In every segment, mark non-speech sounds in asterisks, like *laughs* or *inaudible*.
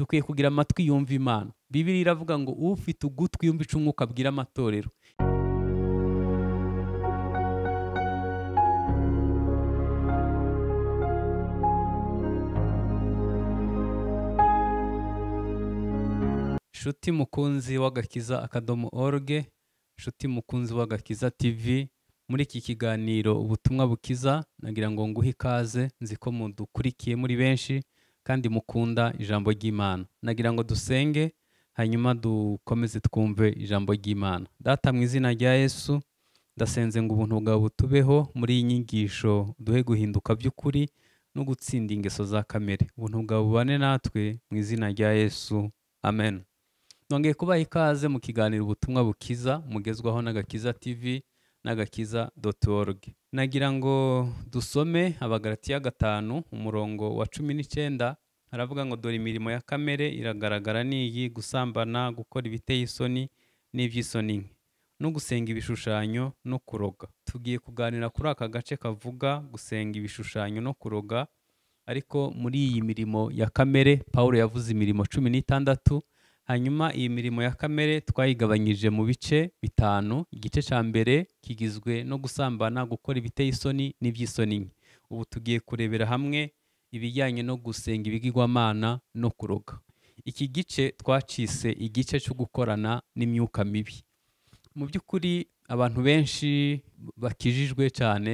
dukwiye kugira amatwi yumva imana bibiri iravuga ngo ufite ugutwi yumva ica umwuka amatorero nshuti mukunzi w'agakiza akadomo org nshuti mukunzi w'agakiza tv muri iki kiganiro ubutumwa bukiza nagira ngo nguhe ikaze nzi ko mudukurikiye muri benshi kandi mukunda ijambo ry'imana nagira ngo dusenge hanyuma dukomeze twumve ijambo ry'imana data mu izina rya yesu ndasenze ngo ubuntu bwawe butubeho muri iyi nyigisho duhe guhinduka by'ukuri no gutsinda ingeso za kamere ubuntu bwawe bubane natwe mu izina rya yesu amen nongeye kubaha ikaze mu kiganiro ubutumwa bukiza mugezwaho n'agakiza tv n'agakiza nagira ngo dusome abagaratiya gatanu umurongo wa cumi n'icyenda aravuga ngo dore imirimo ya kamere iragaragara n'iyi gusambana gukora ibiteye isoni n'iby'isoni nke no gusenga ibishushanyo no kuroga tugiye kuganira kuri aka gace kavuga gusenga ibishushanyo no kuroga ariko muri iyi mirimo ya kamere paul yavuze imirimo cumi n'itandatu hanyuma iyi mirimo ya kamere twayigabanyije mu bice bitanu igice cya mbere kigizwe no gusambana gukora ibiteye isoni n'iby'isoni nke ubu tugiye kurebera hamwe ibijyanye no gusenga ibigirwamana no kuroga iki gice twacise igice cyo gukorana n'imyuka mibi mu by'ukuri abantu benshi bakijijwe cyane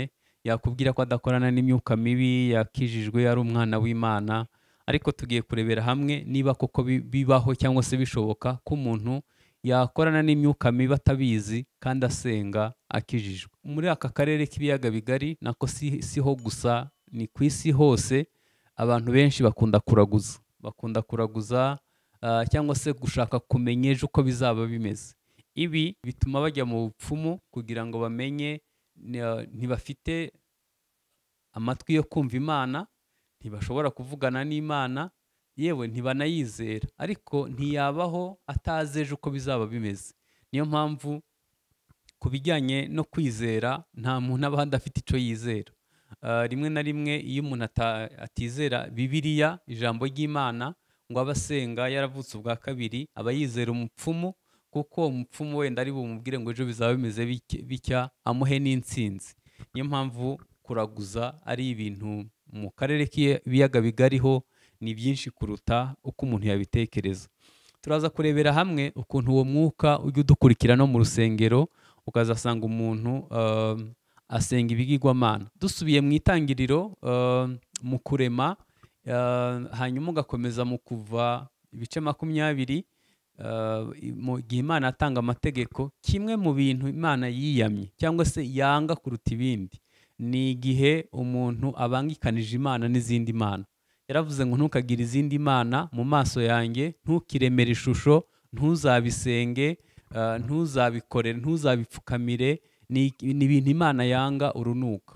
yakubwira ko adakorana n'imyuka mibi yakijijwe ari umwana w'imana ariko tugiye kurebera hamwe niba koko bibaho cyangwa se bishoboka ko umuntu yakorana n'imyuka mibi atabizi kandi asenga akijijwe muri aka karere k'ibiyaga bigari nako siho gusa ni ku isi hose abantu benshi bakunda kuraguza bakunda kuraguza ah, cyangwa se gushaka kumenya ejo uko bizaba bimeze ibi bituma bajya mu bupfumu kugira ngo bamenye ah, ntibafite amatwi yo kumva imana ntibashobora kuvugana n'imana yewe ntibanayizera ariko ntiyabaho atazi ejo uko bizaba bimeze niyo mpamvu ku bijyanye no kwizera nta muntu aba adafite icyo yizera ah, rimwe na rimwe iyo umuntu atizera bibiliya ijambo ry'imana ngo abe asenga yaravutse ubwa kabiri aba yizera umupfumu kuko umupfumu wenda ari bumubwire ngo ejo bizaba bimeze bitya amuhe n'insinzi niyo mpamvu kuraguza ari ibintu mu karere k'ibiyaga bigariho ni byinshi kuruta uko umuntu yabitekereza turaza kurebera hamwe ukuntu uwo mwuka ujya udukurikira no mu rusengero ukazasanga umuntu um, asenga ibigirwamana dusubiye mu itangiriro um, mu kurema um, hanyuma ugakomeza mu kuva ibice makumyabiri uh, mu gihe imana atanga amategeko kimwe mu bintu imana yiyamye cyangwa se yanga kuruta ibindi ni igihe umuntu abangikanije imana n'izindi mana yaravuze ngo ntukagire izindi mana mu maso yanjye ntukiremere ishusho ntuzabisenge eh, ntuzabikorere ntuzabipfukamire ni ibintu imana yanga urunuka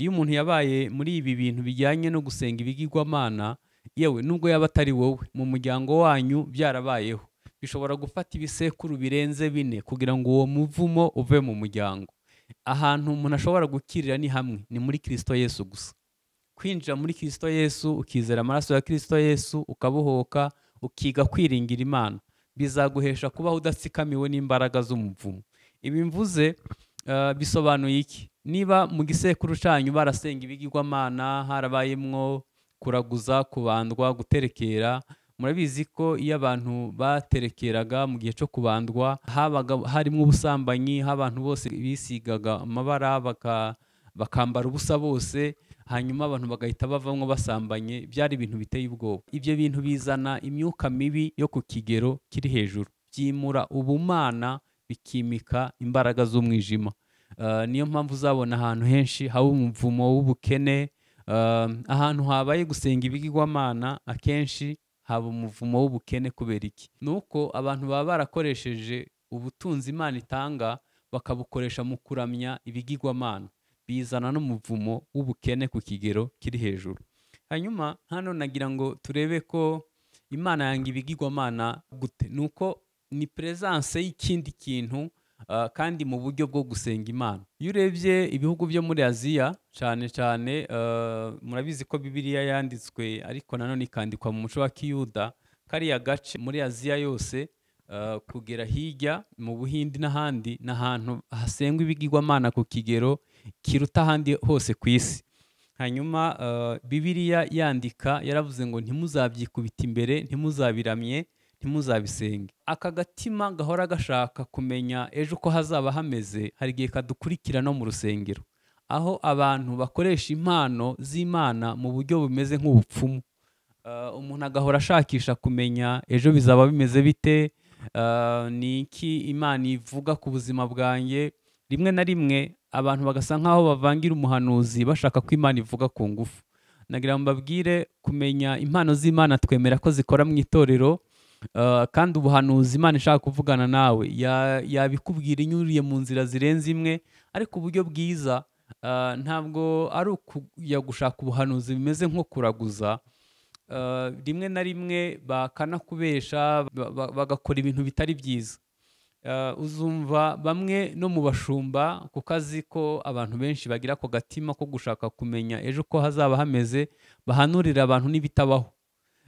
iyo umuntu yabaye muri ibi bintu bijyanye no gusenga ibigigwamana yewe nubwo yaba atari wowe mu muryango wanyu byarabayeho bishobora gufata ibisekuru birenze bine kugira ngo uwo muvumo uve mu muryango ahantu umuntu ashobora gukirira ni hamwe ni muri kirisito yesu gusa kwinjira muri kirisito yesu ukizera amaraso ya kirisito yesu ukabuhoka, ukiga kwiringira imana bizaguhesha kubaho udatsikamiwe n'imbaraga z'umuvumo ibi mvuze eh, bisobanuye iki niba mu gisekuru cyanyu barasenga ibigirwamana harabayemwo kuraguza kubandwa guterekera murabizi ko iyo abantu baterekeraga mu gihe cyo kubandwa habaga harimo ubusambanyi aho abantu bose bisigaga amabara bakambara ubusa bose hanyuma abantu bagahita bavamo basambanye byari ibintu biteye ubwoba ibyo bintu bizana imyuka mibi yo ku kigero kiri hejuru byimura ubumana bikimika imbaraga z'umwijima ah, niyo mpamvu uzabona ahantu henshi haba umuvumo w'ubukene ah, ahantu habaye gusenga ibigirwamana akenshi haba umuvumo w'ubukene kubera iki ni uko abantu baba barakoresheje ubutunzi imana itanga bakabukoresha mu kuramya ibigirwamana bizana n'umuvumo w'ubukene ku kigero kiri hejuru hanyuma hano nagira ngo turebe ko imana yanga ibigirwamana gute ni uko ni perezanse y'ikindi kintu Eh, kandi mu buryo bwo gusenga imana iyo urebye ibihugu byo muri aziya cyane cyane eh, murabizi ko Bibiliya yanditswe ariko nanone ikandikwa mu muco wa kiyuda kariya gace muri aziya yose eh, kugera hirya mu buhindi n'ahandi ni ahantu hasengwa ibigirwamana ku kigero kiruta ahandi hose ku isi hanyuma Bibiliya yandika yaravuze ngo ntimuzabyikubita imbere ntimuzabiramye ntimuzabisenge aka gatima gahora gashaka kumenya ejo uko hazaba hameze hari igihe kadukurikira no mu rusengero aho abantu bakoresha impano z'imana mu buryo bumeze nk'ubupfumu uh, umuntu agahora ashakisha kumenya ejo bizaba bimeze bite uh, ni iki imana ivuga ku buzima bwanjye rimwe na rimwe abantu bagasa nk'aho bavangira umuhanuzi bashaka ko imana ivuga ku ngufu nagira ngo mbabwire kumenya impano z'imana twemera ko zikora mu itorero Eh, kandi ubuhanuzi Imana ishaka kuvugana nawe yabikubwira inyuriye mu nzira zirenze imwe ariko uburyo bwiza eh, ntabwo ari ukujya gushaka ubuhanuzi bimeze nko kuraguza eh, rimwe na rimwe bakanakubesha bagakora ibintu bitari byiza uzumva bamwe no mu bashumba ku kazi ko abantu benshi bagira ako gatima ko gushaka kumenya ejo ko hazaba hameze bahanurira abantu n'ibitabaho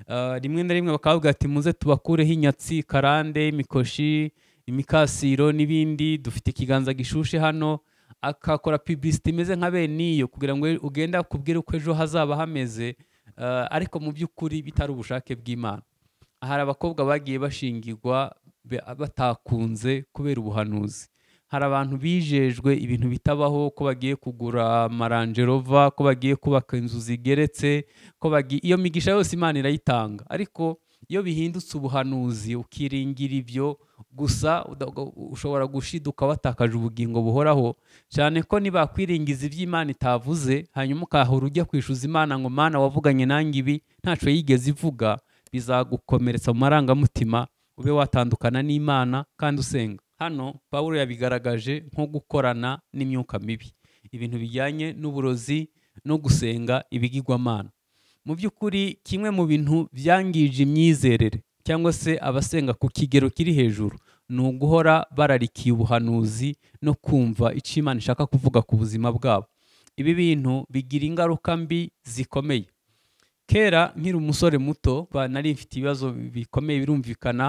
Eh, rimwe na rimwe bakavuga ati muze tubakureho inyatsi karande imikoshi imikasiro n'ibindi dufite ikiganza gishushe hano akakora pibisiti imeze nka beniyo kugira ngo ugende akubwire uko ejo hazaba hameze eh, ariko mu by'ukuri bitari ubushake bw'imana hari abakobwa bagiye bashingirwa batakunze kubera ubuhanuzi hari abantu bijejwe ibintu bitabaho ko bagiye kugura amaranjerova ko bagiye kubaka inzu zigeretse ko bagiye iyo migisha yose imana irayitanga ariko iyo bihindutse ubuhanuzi ukiringira ibyo gusa ushobora gushiduka watakaje ubugingo buhoraho cyane ko nibakwiringiza iby'imana itavuze hanyuma ukahora ujya kwishyuza imana ngo mana wavuganye nange ibi ntacyo yigeze ivuga bizagukomeretsa mu marangamutima ube watandukana n'imana kandi usenga hano pawulo yabigaragaje nko gukorana n'imyuka mibi ibintu bijyanye n'uburozi no gusenga ibigirwamana mu by'ukuri kimwe mu bintu byangije imyizerere cyangwa se abasenga ku kigero kiri hejuru ni uguhora bararikiye ubuhanuzi no kumva icyo imana ishaka kuvuga ku buzima bwabo ibi bintu bigira ingaruka mbi zikomeye kera nkiri umusore muto nari mfite ibibazo bikomeye birumvikana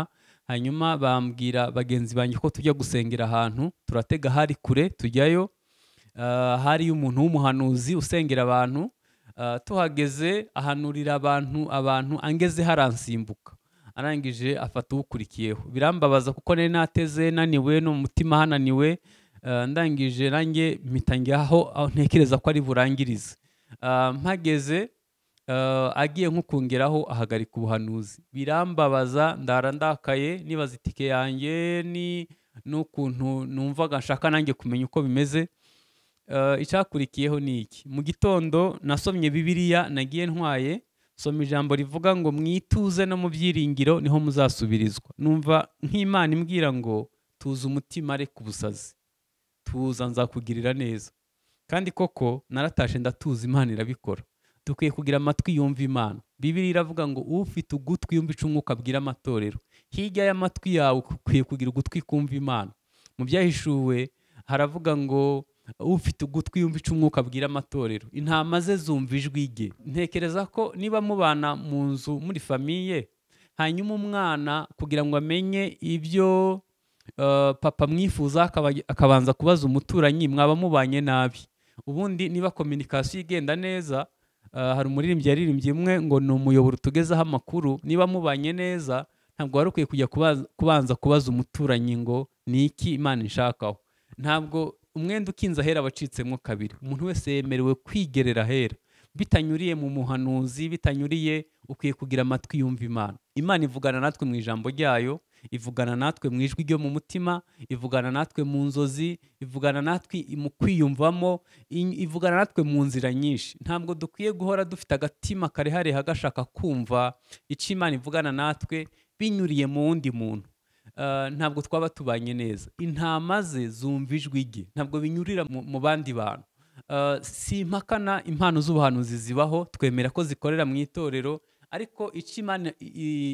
hanyuma bambwira bagenzi banjye ko tujya gusengera ahantu turatega hari kure tujyayo ah, hari umuntu w'umuhanuzi usengera abantu ah, tuhageze ahanurira abantu abantu angeze haransimbuka arangije afata uwukurikiyeho birambabaza kuko nari nateze naniwe no mu mutima hananiwe ah, ndangije nanjye mpita njyaho aho ntekereza ko ari burangirize mpageze Eh, agiye nko kongeraho ahagarika ubuhanuzi birambabaza ndara ndakaye nibaza itike yanjye ni n'ukuntu numvaga nshaka nanjye kumenya uko bimeze eh, icyakurikiyeho ni iki mu gitondo nasomye bibiriya nagiye ntwaye soma ijambo rivuga ngo mwituze no mu byiringiro niho muzasubirizwa numva nk'imana imbwira ngo tuza umutima areka ubusazi tuza nzakugirira neza kandi koko naratashe ndatuza imana irabikora dukwiye kugira amatwi yumva imana bibiri iravuga ngo ufite ugutwi yumva ica umwuka abwira amatorero hirya y'amatwi yawe ukwiye kugira ugutwi kumva imana mu byahishuwe haravuga ngo ufite ugutwi yumva ica umwuka abwira amatorero intama ze zumva ijwi rye ntekereza ko niba mubana mu nzu muri famiye hanyuma umwana kugira ngo amenye ibyo eh, papa mwifuza akabanza kubaza umuturanyi mwaba mubanye nabi ubundi niba kominikasiyo igenda neza Eh, hari umuririmbyi yaririmbye imwe ngo ni umuyoboro utugezaho amakuru niba mubanye neza ntabwo wari ukwiye kujya kubanza kubaza umuturanyi ngo ni iki imana ishakaho. ntabwo umwenda ukinze ahera aba acitsemo kabiri umuntu wese yemerewe kwigerera ahera bitanyuriye mu muhanuzi bitanyuriye ukwiye kugira amatwi yumva imana imana ivugana natwe mu ijambo ryayo ivugana natwe mu ijwi ryo mu mutima ivugana natwe mu nzozi ivugana natwe mu kwiyumvamo ivugana natwe mu nzira nyinshi ntabwo dukwiye guhora dufite agatima karehareha gashaka kumva icyo imana ivugana natwe binyuriye mu wundi muntu eh, ntabwo twaba tubanye neza intama ze zumva ijwi rye ntabwo binyurira mu bandi bantu eh, simpakana impano z'ubuhanuzi zibaho twemera ko zikorera mu itorero ariko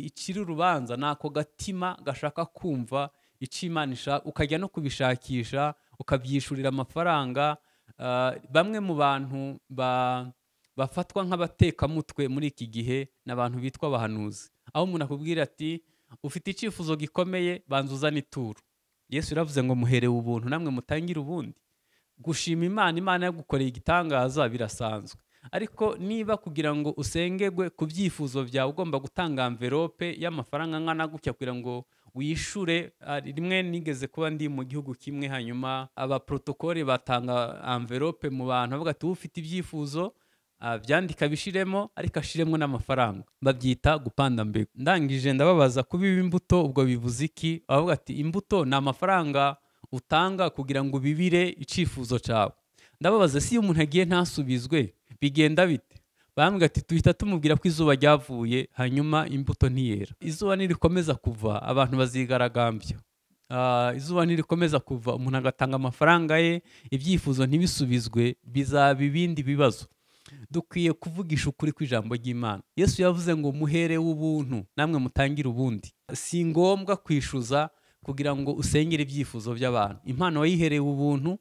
ikiri urubanza ni ako gatima gashaka kumva icimanisha ukajya no kubishakisha ukabyishurira amafaranga ah, bamwe mu bantu bafatwa nk'abatekamutwe muri iki gihe ni abantu bitwa abahanuzi aho umuntu akubwira ati ufite icyifuzo gikomeye banzuza uzane ituro yesu yaravuze ngo muherewe ubuntu namwe mutangire ubundi gushima imana imana yagukoreye igitangaza birasanzwe ariko niba kugira ngo usengegwe ku byifuzo byawe ugomba gutanga amverope y'amafaranga angana gutya kugira ngo wishure ah, rimwe nigeze kuba ndi mu gihugu kimwe hanyuma abaporotokole batanga amverope mu bantu bavuga ati ufite ibyifuzo ah, byandika bishiremo ariko ashiremo n'amafaranga babyita gupanda mbego ndangije ndababaza kuba imbuto ubwo bivuze iki bavuga ati imbuto ni amafaranga utanga kugira ngo bibire icyifuzo cyawe ndababaza si iyo umuntu agiye ntasubizwe bigenda bite bambwira ati tuhita tumubwira ko izuba ryavuye hanyuma imbuto ntiyera izuba nirikomeza kuva abantu bazigaragambya ah, izuba nirikomeza kuva umuntu agatanga amafaranga ye ibyifuzo ntibisubizwe bizaba ibindi bibazo dukwiye kuvugisha ukuri ijambo ry'imana yesu yavuze ngo muhere w'ubuntu namwe mutangire ubundi si ngombwa kwishuza kugira ngo usengere ibyifuzo by'abantu impano wayihereye ubuntu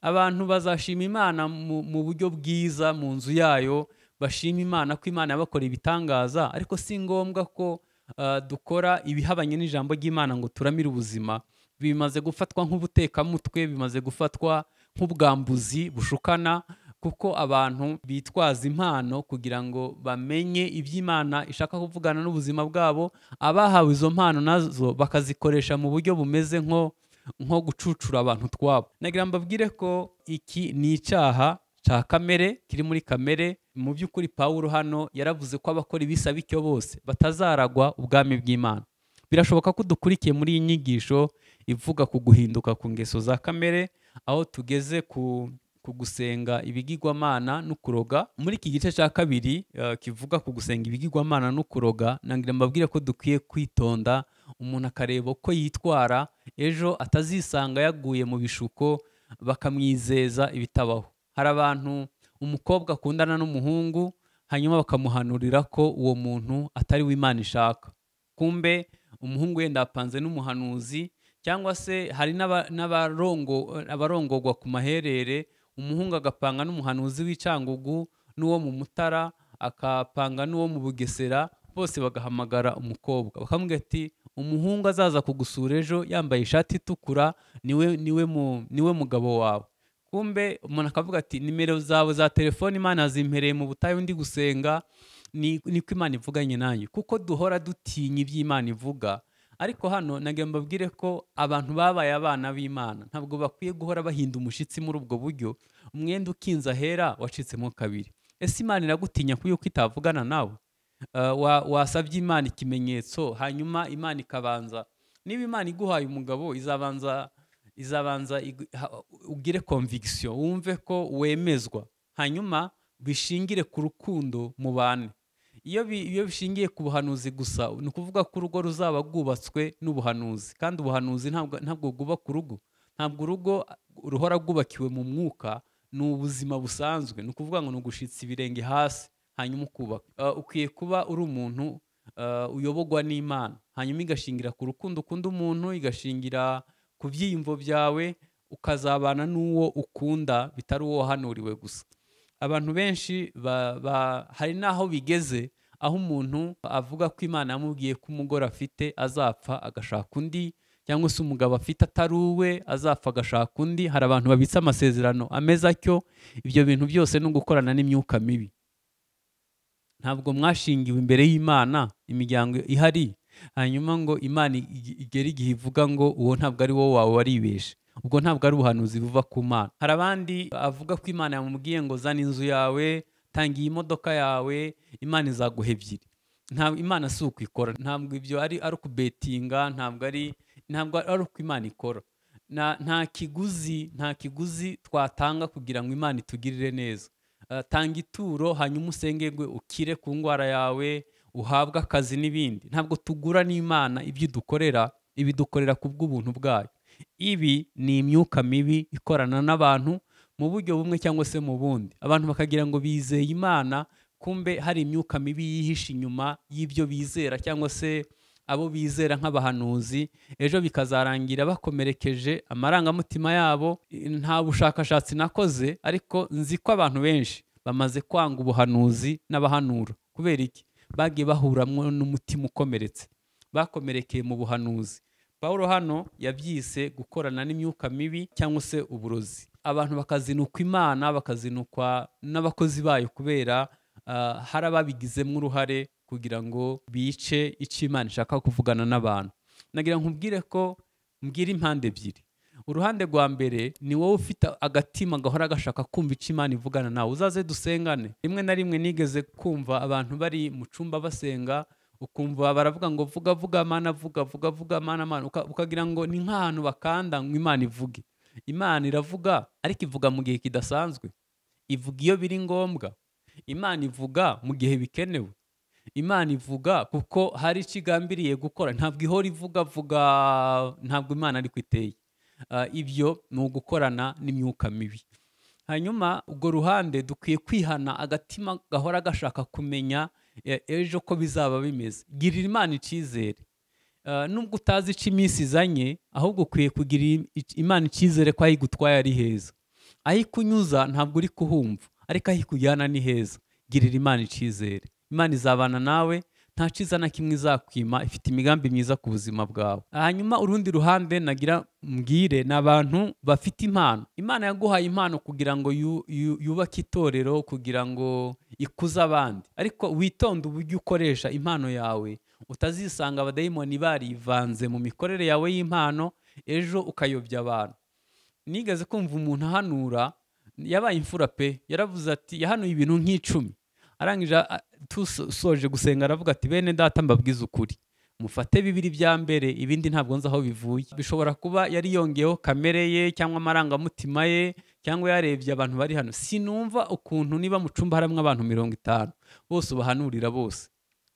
abantu bazashima imana mu buryo bwiza mu nzu yayo bashima imana ko imana yabakora ibitangaza ariko si ngombwa ko ah, dukora ibihabanye n'ijambo ry'imana ngo turamire ubuzima bimaze gufatwa nk'ubutekamutwe bimaze gufatwa nk'ubwambuzi bushukana kuko abantu bitwaza impano kugira ngo bamenye iby'imana ishaka kuvugana n'ubuzima bwabo abahawe izo mpano nazo bakazikoresha mu buryo bumeze nko nko gucucura abantu twabo nagira mbabwire ko iki ni icyaha cya kamere kiri muri kamere mu by'ukuri pawuro hano yaravuze ko abakora ibisa bityo bose batazaragwa ubwami bw'imana birashoboka ko dukurikiye muri iyi nyigisho ivuga ku guhinduka ku ngeso za kamere aho tugeze ku ku gusenga ibigirwamana no kuroga muri iki gice cya kabiri eh, kivuga ku gusenga ibigirwamana no kuroga ntabwo mbabwire ko dukwiye kwitonda umuntu akareba uko yitwara ejo atazisanga yaguye mu bishuko bakamwizeza ibitabaho hari abantu umukobwa akundana n'umuhungu hanyuma bakamuhanurira ko uwo muntu atari w’Imana ishaka kumbe umuhungu wenda yapanze n'umuhanuzi cyangwa se hari n'abarongogwa ku maherere umuhungu agapanga n'umuhanuzi w'icangugu n'uwo mu mutara akapanga n'uwo mu bugesera bose bagahamagara umukobwa bakamubwira ati umuhungu azaza kugusura ejo yambaye ishati itukura niwe niwe niwe mugabo wawe kumbe umuntu akavuga ati nimero zawe za telefone imana zimpereye mu butayu ndi gusenga ni ko imana ivuganye nanjye kuko duhora dutinya iby'imana ivuga ariko hano nagira mbabwire ko abantu babaye abana b'imana ntabwo bakwiye guhora bahinda umushyitsi muri ubwo buryo umwenda ukinze ahera wacitsemo kabiri ese imana iragutinya ko itavugana nawe Eh, wasabye imana ikimenyetso hanyuma imana ikabanza niba imana iguhaye umugabo izabanza izabanza ugire conviction wumve ko wemezwa hanyuma bishingire ku rukundo mu bane iyo bishingiye ku buhanuzi gusa ni ukuvuga ko urugo ruzaba rwubatswe n'ubuhanuzi kandi ubuhanuzi ntabwo ku rugo. ntabwo urugo ruhora rwubakiwe mu mwuka ni ubuzima busanzwe ni ukuvuga ngo ni ugushyitsa ibirenge hasi hanyuma ukubaka eh, ukwiye kuba uri umuntu eh, uyobogwa n'imana hanyuma igashingira ku rukundo ukunda umuntu igashingira ku byiyumvo byawe ukazabana n'uwo ukunda bitari uwo wahanuriwe gusa abantu benshi hari n'aho bigeze aho umuntu avuga ko imana yamubwiye ko umugore afite azapfa agashaka undi cyangwa se umugabo afite atari uwe azapfa agashaka undi hari abantu babitse amasezerano ameze atyo ibyo bintu byose ni ugukorana n'imyuka mibi ntabwo mwashingiwe imbere y'imana imiryango ihari hanyuma ngo imana igere igihe ivuga ngo uwo ntabwo ari wowe wawe waribeshe ubwo ntabwo ari ubuhanuzi buva ku mana hari abandi avuga ko imana yamubwiye ngo zana inzu yawe tangiye imodoka yawe imana izaguha ebyiri ntabwo imana si uko ikora, ntabwo ibyo ari ukubetinga ntabwo ari ntabwo ari uko imana ikora nta kiguzi nta kiguzi twatanga kugira ngo imana itugirire neza Eh, tanga ituro hanyuma usengegwe ukire ku ndwara yawe uhabwe akazi n'ibindi ntabwo tugura n'imana ibyo dukorera ibidukorera ku bw'ubuntu bwayo ibi ni imyuka mibi ikorana n'abantu mu buryo bumwe cyangwa se mu bundi abantu bakagira ngo bizeye imana kumbe hari imyuka mibi yihishe inyuma y'ibyo bizera cyangwa se abo bizera nk'abahanuzi ejo bikazarangira bakomerekeje amarangamutima yabo nta bushakashatsi nakoze ariko nzi ko abantu benshi bamaze kwanga ubuhanuzi n'abahanura kubera iki bagiye bahuramo n'umutima ukomeretse bakomerekeye mu buhanuzi paul hano yabyise gukorana n'imyuka mibi cyangwa se uburozi abantu bakazinukwa imana bakazinukwa n'abakozi bayo kubera ah, hari ababigizemo uruhare kugira ngo bice icyo imana ishaka kuvugana n'abantu nagira nkubwire ko mbwira impande ebyiri uruhande rwa mbere ni wowe ufite agatima gahora gashaka kumva icyo imana ivugana nawe uzaze dusengane rimwe na rimwe nigeze kumva abantu bari mu cyumba basenga ukumva baravuga ngo vuga vuga mana vuga vuga vuga mana mana ukagira ngo ni nk'ahantu bakanda ngo imana ivuge imana iravuga ariko ivuga mu gihe kidasanzwe ivuga iyo biri ngombwa imana ivuga mu gihe bikenewe imana ivuga kuko hari icyo igambiriye gukora ntabwo ihora ivuga vuga ntabwo imana ariko iteye ah, ibyo ni ugukorana n'imyuka mibi hanyuma urwo ruhande dukwiye kwihana agatima gahora gashaka kumenya eh, ejo ko bizaba bimeze girira imana icyizere ah, nubwo utazi icyo iminsi izanye ahubwo ukwiye kugirira imana icyizere ko aho igutwaye ari heza aho ikunyuza ntabwo uri kuhumva ariko aho ikujyana ni heza girira imana icyizere imana izabana nawe nta cyiza na kimwe izakwima ifite imigambi myiza ku buzima bwawe hanyuma urundi ruhande nagira mbwire ni abantu bafite impano imana yaguhaye impano kugira ngo yubake itorero kugira ngo ikuze abandi ariko witonde uburyo ukoresha impano yawe utazisanga abadayimoni barivanze mu mikorere yawe y'impano ejo ukayobya abantu nigeze kumva umuntu ahanura yabaye imfura pe yaravuze ati yahanuye ibintu nk'icumi arangije tusoje gusenga aravuga ati bene data mbabwize ukuri mufate bibiri bya mbere ibindi ntabwo nzi aho bivuye bishobora kuba yari yongeyeho kamere ye cyangwa amarangamutima ye cyangwa yarebye abantu bari hano sinumva ukuntu niba mu cyumba harimo abantu mirongo itanu bose ubahanurira bose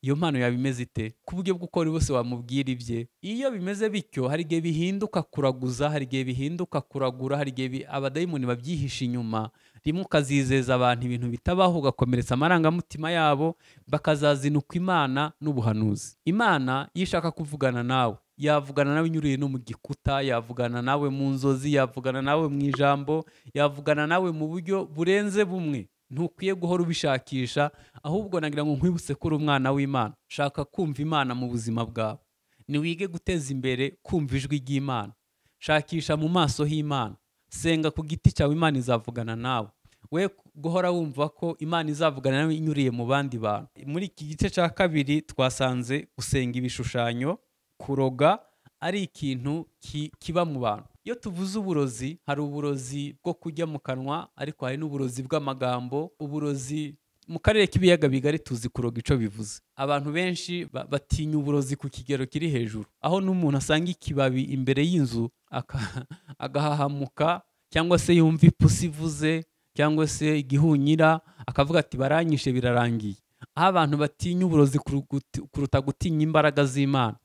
iyo mpano yabimeze ite ku buryo bwo ukora bose wamubwira ibye iyo bimeze bityo hari igihe bihinduka kuraguza hari igihe bihinduka kuragura hari igihe abadayimoni babyihishe inyuma rimwe ukazizeza abantu ibintu bitabaho ugakomeretsa amarangamutima yabo bakazazinuka imana n'ubuhanuzi imana yishaka kuvugana nawe yavugana nawe inyuriye no mu gikuta yavugana nawe mu nzozi yavugana nawe mu ijambo yavugana nawe mu buryo burenze bumwe ntukwiye guhora ubishakisha ahubwo nagira ngo nkwibutse ko uri umwana w'imana shaka kumva imana mu buzima bwawe niwige guteza imbere kumva ijwi ry'imana shakisha mu maso h'imana senga ku giti cyawe imana izavugana nawe we guhora wumva ko imana izavugana nawe inyuriye mu bandi bantu muri iki gice cya kabiri twasanze gusenga ibishushanyo kuroga ari ikintu kiba mu bantu iyo tuvuze uburozi hari uburozi bwo kujya mu kanwa ariko hari n'uburozi bw'amagambo uburozi mu karere k'ibiyaga bigari tuzi kuroga icyo bivuze abantu benshi batinya uburozi ku kigero kiri hejuru aho n'umuntu asanga ikibabi imbere y'inzu *laughs* agahahamuka cyangwa se yumva ipusi ivuze cyangwa se igihunyira akavuga ati baranyishe birarangiye aho abantu batinya uburozi kuruta gutinya imbaraga z'imana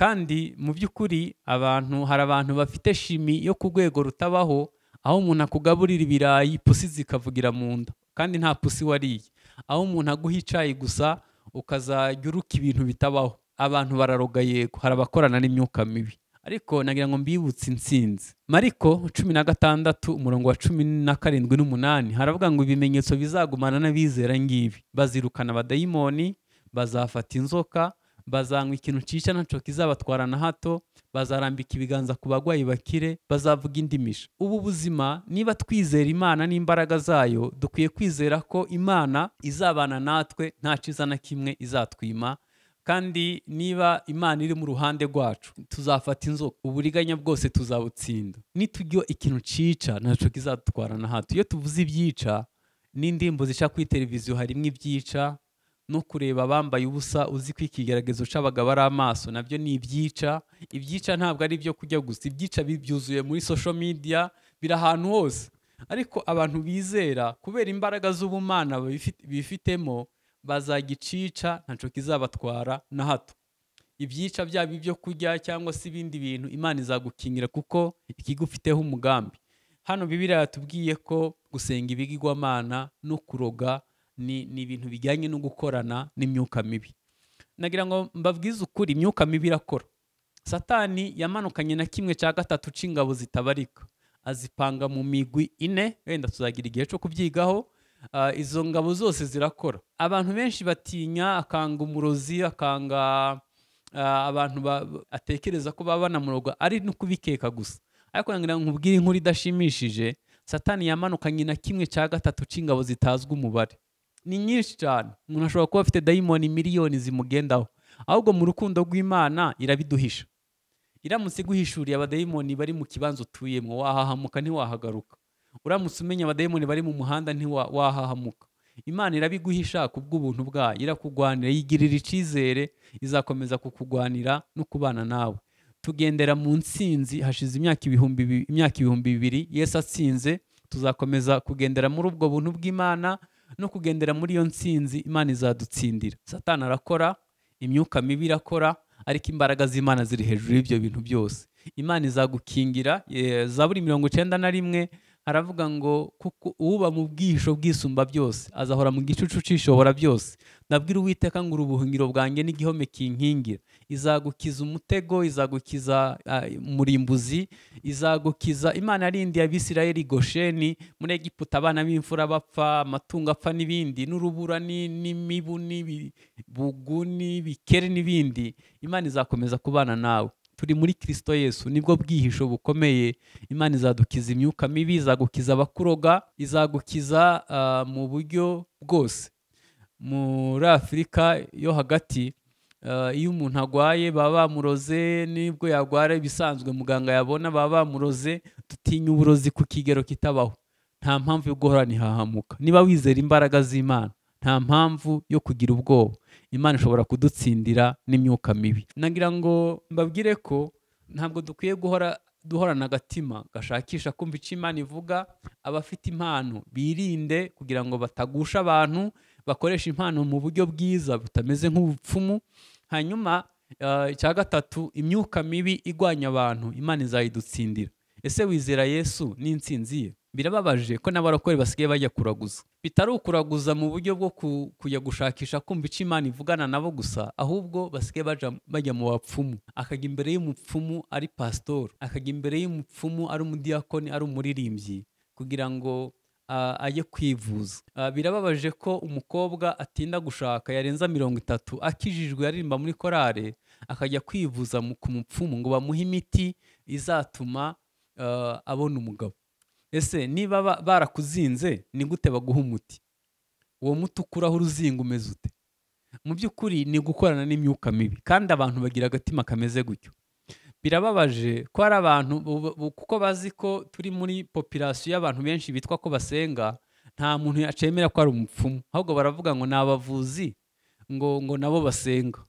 kandi mu by'ukuri abantu hari abantu bafite shimi yo ku rwego rutabaho aho umuntu akugaburira ibirayi ipusi zikavugira mu nda kandi nta pusi wariye aho umuntu aguha icyayi gusa ukazajya uruka ibintu bitabaho abantu bararogaye yego hari abakorana n'imyuka mibi ariko nagira ngo mbibutse insinzi mariko cumi na gatandatu umurongo wa cumi na karindwi n'umunani haravuga ngo ibimenyetso bizagumana n'abizera ngibi bazirukana abadayimoni bazafata inzoka bazanywa ikintu cyica ntaco kizabatwara na hato bazarambika ibiganza ku bagwayi bakire bazavuga indimisha ubu buzima niba twizera imana n'imbaraga zayo dukwiye kwizera ko imana izabana natwe nta ciza na kimwe izatwima kandi niba imana iri mu ruhande rwacu tuzafata inzoka uburiganya bwose tuzabutsinda nitujya ikintu cyica ntaco kizadutwara na hato iyo tuvuze ibyica n'indimbo zica kuri televiziyo harimo ibyica no kureba abambaye ubusa uzi kwikigeragezo ikigeragezo c'abagabo ari amaso nabyo ni ibyica ibyica ntabwo ari ibyo kujya gusa ibyica bibyuzuye muri social media biri ahantu hose ariko abantu bizera kubera imbaraga z'ubumana bifitemo bazagicica ntacyo kizabatwara na hato ibyica byaba ibyo kurya cyangwa se ibindi bintu imana izagukingira kuko ikigufiteho umugambi hano bibiriya yatubwiye ko gusenga ibigirwamana no kuroga ni ibintu bijyanye no gukorana n'imyuka mibi nagira ngo mbabwize ukuri imyuka mibi irakora satani yamanukanye na kimwe cya gatatu cy'ingabo zitabarika azipanga mu migwi ine wenda tuzagira igihe cyo kubyigaho ah, izo ngabo zose zirakora abantu benshi batinya akanga umurozi akanga ah, abantu atekereza ko baba banamuroga ari no kubikeka gusa ariko ngo nkubwire inkuru idashimishije satani yamanukanye na kimwe cya gatatu cy'ingabo zitazwi umubare ni nyinshi cyane umuntu ashobora kuba afite dayimoni miliyoni zimugendaho ahubwo mu rukundo rw'imana irabiduhisha iramutse iguhishuriye abadayimoni bari mu kibanza utuyemo wahahamuka ntiwahagaruka uramutse umenya abadayimoni bari mu muhanda ntiwahahamuka imana irabiguhisha ku bw'ubuntu bwayo irakugwanira yigirira icyizere izakomeza kukugwanira no kubana nawe tugendera mu nsinzi hashize imyaka ibihumbi imyaka ibihumbi bibiri yesu atsinze tuzakomeza kugendera muri ubwo buntu bw'imana no kugendera muri iyo nsinzi imana izadutsindira satana arakora imyuka mibi irakora ariko imbaraga z'imana ziri hejuru y'ibyo bintu byose imana izagukingira zaburi mirongo icyenda na rimwe aravuga ngo kuko uba mu bwihisho bwisumba byose azahora mu gicucu cyishobora byose ndabwira uwiteka ngo ubuhungiro bwanjye n'igihome kinkingira izagukiza umutego izagukiza eh, umurimbuzi izagukiza imana yarindiye abisirayeli gosheni muri egiputa abana b'imfura bapfa amatungo apfa n'ibindi n'urubura n'imibu n'ibigugu n'ibikeri n'ibindi imana izakomeza kubana nawe turi muri kirisito yesu nibwo bwihisho bukomeye imana izadukiza imyuka mibi izagukiza abakuroga izagukiza ah, mu buryo bwose muri afurika yo hagati ah, iyo umuntu arwaye baba bamuroze nibwo yarwara ibisanzwe muganga yabona baba bamuroze dutinya uburozi ku kigero kitabaho nta mpamvu yo guhora ntihahamuka niba wizera imbaraga z'imana nta mpamvu yo kugira ubwoba imana ishobora kudutsindira n'imyuka mibi nagira ngo mbabwire ko ntabwo dukwiye guhora duhorana agatima gashakisha kumva icyo imana ivuga abafite impano birinde kugira ngo batagusha abantu bakoresha impano mu buryo bwiza butameze nk'ubupfumu hanyuma eh, icya gatatu imyuka mibi igwanya abantu imana izayidutsindira ese wizera yesu n'insinzi ye birababaje ko n'abarokore basigaye bajya kuraguza bitari ukuraguza mu buryo bwo kujya gushakisha kumva icyo imana ivugana nabo gusa ahubwo basigaye bajya mu bapfumu akajya imbere y'umupfumu ari pasitori akajya imbere y'umupfumu ari umudiyakoni ari umuririmbyi kugira ngo ajye kwivuza birababaje ko umukobwa atinda gushaka yarenza mirongo itatu akijijwe yaririmba muri korale akajya kwivuza ku mupfumu ngo bamuhe imiti izatuma abona umugabo ese niba barakuzinze ni gute baguha umuti uwo muti ukuraho uruzinga umeze ute mu by'ukuri ni gukorana n'imyuka mibi kandi abantu bagira agatima kameze gutyo birababaje ko hari abantu kuko bazi ko turi muri popirasiyo y'abantu benshi bitwa ko basenga nta muntu yacemera ko ari umupfumu ahubwo baravuga ngo ni abavuzi ngo ngo nabo basenga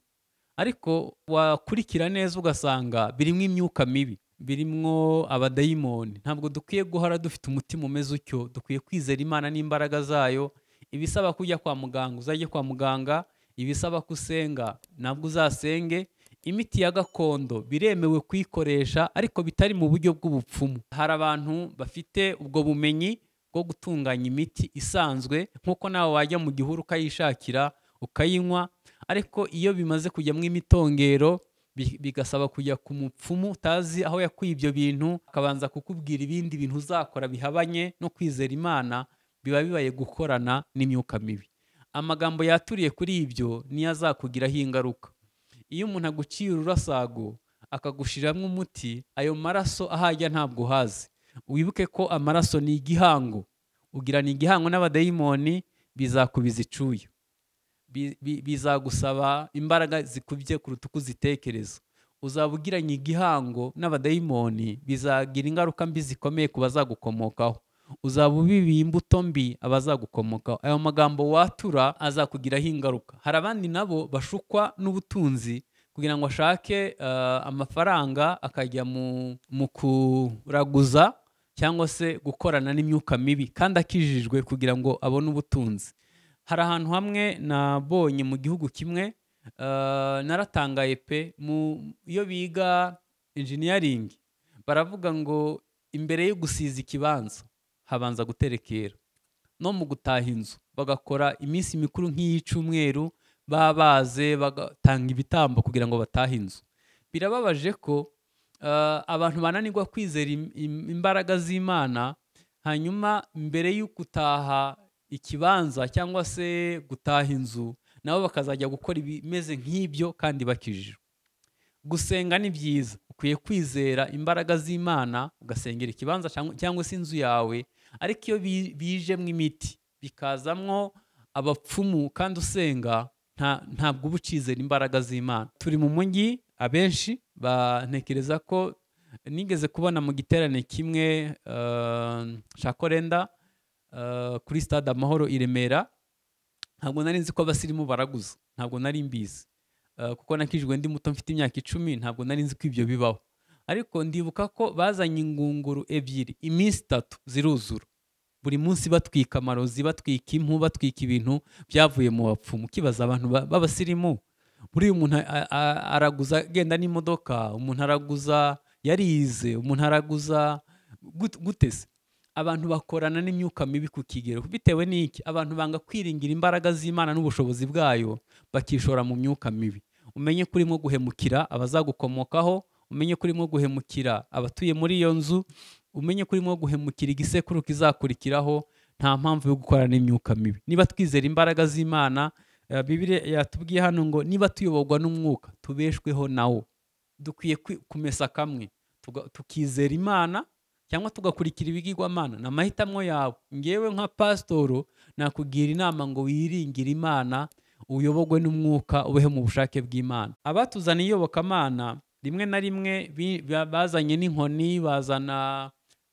ariko wakurikira neza ugasanga birimo imyuka mibi birimwo abadayimoni ntabwo dukwiye guhora dufite umutima umeze utyo dukwiye kwizera imana n'imbaraga zayo ibisaba kujya kwa muganga uzajye kwa muganga ibisaba ko usenga ntabwo uzasenge imiti ya gakondo biremewe kuyikoresha ariko bitari mu buryo bw'ubupfumu hari abantu bafite ubwo bumenyi bwo gutunganya imiti isanzwe nk'uko nawe wajya mu gihuru ukayishakira ukayinywa ariko iyo bimaze kujyamo imitongero bigasaba kujya ku mupfumu utazi aho yakuye ibyo bintu akabanza kukubwira ibindi bintu uzakora bihabanye no kwizera imana biba bibaye gukorana n'imyuka mibi amagambo yaturiye kuri ibyo niyo azakugiraho ingaruka iyo umuntu aguciye ururasago akagushiriramo umuti ayo maraso ahajya ntabwo uhazi wibuke ko amaraso ni igihango ugirana igihango n'abadayimoni bizakubiza icuya bizagusaba imbaraga zikubye kuruta uko uzitekereza uzaba ugiranye igihango n'abadayimoni bizagira ingaruka mbi zikomeye ku bazagukomokaho uzaba ubibiye imbuto mbi abazagukomokaho ayo magambo watura azakugiraho ingaruka hari abandi nabo bashukwa n'ubutunzi kugira ngo ashake eh, amafaranga akajya mu kuraguza cyangwa se gukorana n'imyuka mibi kandi akijijwe kugira ngo abone ubutunzi hari ahantu hamwe nabonye mu gihugu kimwe eh, naratangaye pe mu iyo biga enjiniyaringi baravuga ngo imbere yo gusiza ikibanza habanza guterekera no mu gutaha inzu bagakora iminsi mikuru nk'iy'icyumweru babaze bagatanga ibitambo kugira ngo batahe inzu birababaje ko eh, abantu bananirwa kwizera imbaraga z'imana hanyuma mbere yo gutaha ikibanza cyangwa se gutaha inzu nabo bakazajya gukora ibimeze nk'ibyo kandi bakijijwe gusenga ni byiza ukwiye kwizera imbaraga z'imana ugasengera ikibanza cyangwa se inzu yawe ariko iyo bijemwo imiti bikazamwo abapfumu kandi usenga ntabwo uba ucizera imbaraga z'imana turi mu mujyi abenshi bantekereza ko nigeze kubona mu giterane kimwe shakorenda eh, Eh, kuri stade amahoro i remera ntabwo nari nzi ko abasirimu baraguza ntabwo nari mbizi eh, kuko nakijwe ndi muto mfite imyaka icumi ntabwo nari nzi ko ibyo bibaho ariko ndibuka ko bazanye ingunguru ebyiri iminsi itatu ziruzura buri munsi batwika amarozi batwika impu batwika ibintu byavuye mu bapfumu kibaza abantu b'abasirimu buriya umuntu araguza agenda n'imodoka umuntu araguza yarize umuntu araguza gutese abantu bakorana n'imyuka mibi ku kigero bitewe n'iki abantu banga kwiringira imbaraga z'imana n'ubushobozi bwayo bakishora mu myuka mibi umenye ko urimo guhemukira abazagukomokaho umenye ko urimo guhemukira abatuye muri iyo nzu umenye ko urimo guhemukira igisekuru kizakurikiraho nta mpamvu yo gukorana n'imyuka mibi niba twizera imbaraga z'imana eh, bibiri yatubwiye hano ngo niba tuyoborwa n'umwuka tubeshweho nawo dukwiye kumesa kamwe tukizera imana cyangwa tugakurikira ibigirwamana ni amahitamo yawe ngewe nka pasitoro nakugira inama ngo wiringire imana uyobogwe n'umwuka ubehe mu bushake bw'imana abatuzaniye iyobokamana rimwe na rimwe bazanye n'inkoni bazana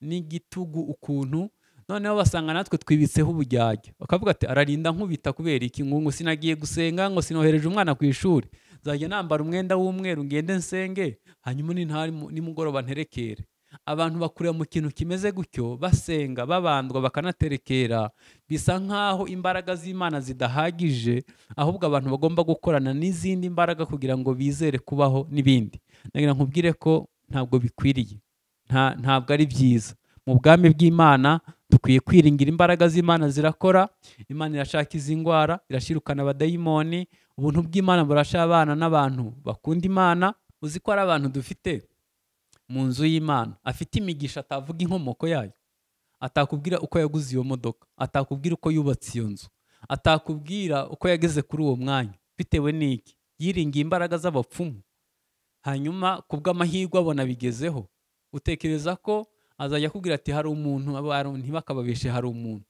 n'igitugu ukuntu noneho basanga natwe twibitseho ubujyajya bakavuga ati ararinda nkubita kubera iki ngo sinagiye gusenga ngo sinohereje umwana ku ishuri nzajya nambara umwenda w'umweru ngende nsenge hanyuma nimugoroba nterekere abantu bakurira mu kintu kimeze gutyo basenga babandwa bakanaterekera bisa nk'aho imbaraga z'imana zidahagije ahubwo abantu bagomba gukorana n'izindi mbaraga kugira ngo bizere kubaho n'ibindi nagira nkubwire ko ntabwo bikwiriye ntabwo ari byiza mu bwami bw'imana dukwiye kwiringira imbaraga z'imana zirakora imana irashaka izi ndwara irashirukana abadayimoni ubuntu bw'imana burasha abana n'abantu bakunda imana uzi ko ari abantu dufite mu nzu y'imana afite imigisha atavuga inkomoko yayo atakubwira uko yaguze iyo modoka atakubwira uko yubatse iyo nzu atakubwira uko yageze kuri uwo mwanya bitewe n'iki yiringiye imbaraga z'abapfumu hanyuma ku abona bigezeho utekereza ko azajya akubwira ati hari umuntu ntibakababeshe hari umuntu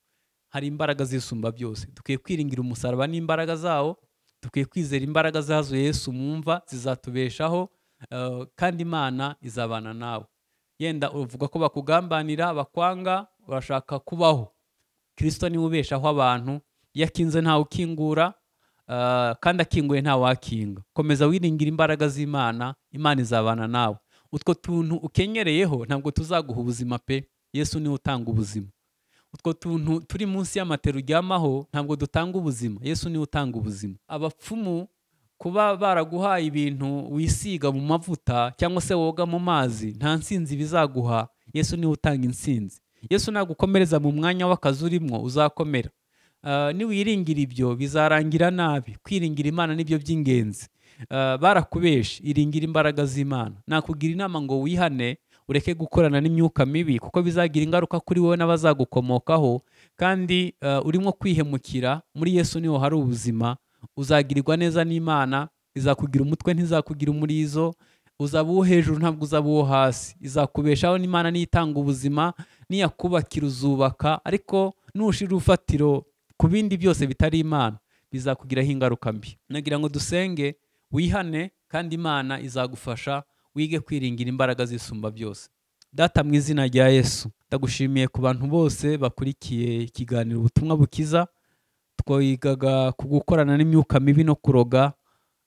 hari imbaraga zisumba byose dukwiye kwiringira umusaraba n'imbaraga zawo dukwiye kwizera imbaraga zazo Yesu mwumva zizatubeshaho Eh, kandi imana izabana nawe yenda uvuga ko bakugambanira bakwanga urashaka kubaho kirisito niwe ubeshaho abantu yakinze akinze ntawe ukingura eh, kandi akinguye ntawakinga komeza wiringira imbaraga z'imana imana izabana nawe utwo tuntu ukenyereyeho ntabwo tuzaguha ubuzima pe yesu niwe utanga ubuzima utwo tuntu turi munsi y'amatero uryamaho ntabwo dutanga ubuzima yesu niwe utanga ubuzima abapfumu kuba baraguhaye ibintu wisiga mu mavuta cyangwa se woga mu mazi nta nsinzi bizaguha yesu niwe utanga insinzi yesu nagukomereza mu mwanya w'akazi urimo uzakomera ah, niwiringira ibyo bizarangira nabi kwiringira imana nibyo by'ingenzi ah, barakubeshe iringira imbaraga z'imana nakugira inama ngo wihane ureke gukorana n'imyuka mibi kuko bizagira ingaruka kuri wowe n'abazagukomokaho kandi ah, urimo kwihemukira muri yesu niho hari ubuzima uzagirirwa neza n'imana izakugira umutwe ntizakugira umurizo uzaba uwo hejuru ntabwo uzaba uwo hasi izakubeshaho n'imana n'itanga ubuzima n'iyakubakira uzubaka ariko nushira urufatiro ku bindi byose bitari imana bizakugiraho ingaruka mbi nagira ngo dusenge wihane kandi imana izagufasha wige kwiringira imbaraga zisumba byose data mu izina rya yesu ndagushimiye ku bantu bose bakurikiye ikiganiro ubutumwa bukiza twigaga ku gukorana n'imyuka mibi no kuroga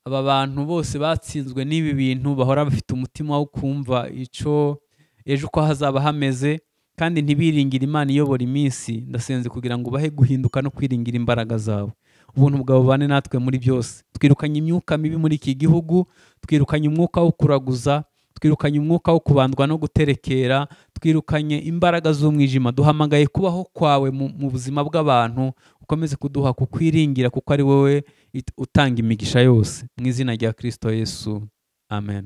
aba bantu bose batsinzwe n'ibi bintu bahora bafite umutima wo kumva icyo ejo uko hazaba hameze kandi ntibiringire imana iyobora iminsi ndasenze kugira ngo ubahe guhinduka no kwiringira imbaraga zawe ubuntu bwawe bane natwe muri byose twirukanye imyuka mibi muri iki gihugu twirukanye umwuka wo kuraguza twirukanye umwuka wo kubandwa no guterekera twirukanye imbaraga z'umwijima duhamagaye kubaho kwawe mu buzima bw'abantu ukomeze kuduha kukwiringira kuko ari wowe utanga imigisha yose mu izina rya kirisito yesu amen